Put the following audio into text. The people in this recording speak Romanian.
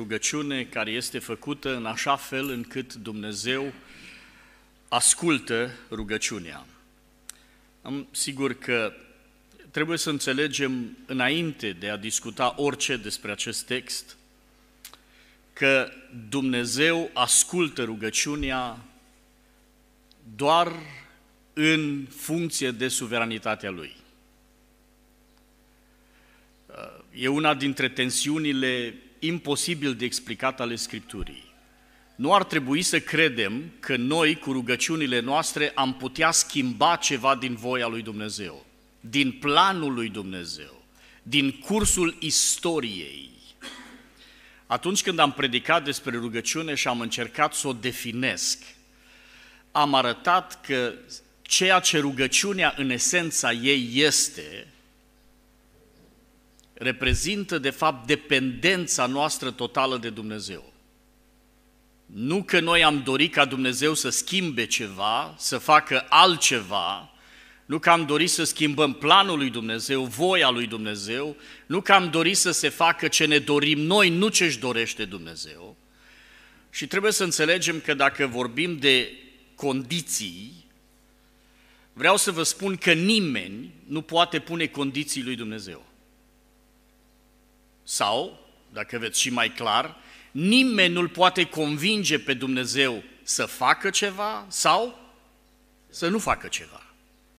Rugăciune care este făcută în așa fel încât Dumnezeu ascultă rugăciunea. Am sigur că trebuie să înțelegem înainte de a discuta orice despre acest text că Dumnezeu ascultă rugăciunea doar în funcție de suveranitatea lui. E una dintre tensiunile imposibil de explicat ale Scripturii. Nu ar trebui să credem că noi, cu rugăciunile noastre, am putea schimba ceva din voia lui Dumnezeu, din planul lui Dumnezeu, din cursul istoriei. Atunci când am predicat despre rugăciune și am încercat să o definesc, am arătat că ceea ce rugăciunea în esența ei este, reprezintă de fapt dependența noastră totală de Dumnezeu. Nu că noi am dorit ca Dumnezeu să schimbe ceva, să facă altceva, nu că am dorit să schimbăm planul lui Dumnezeu, voia lui Dumnezeu, nu că am dorit să se facă ce ne dorim noi, nu ce își dorește Dumnezeu. Și trebuie să înțelegem că dacă vorbim de condiții, vreau să vă spun că nimeni nu poate pune condiții lui Dumnezeu. Sau, dacă veți și mai clar, nimeni nu-L poate convinge pe Dumnezeu să facă ceva sau să nu facă ceva.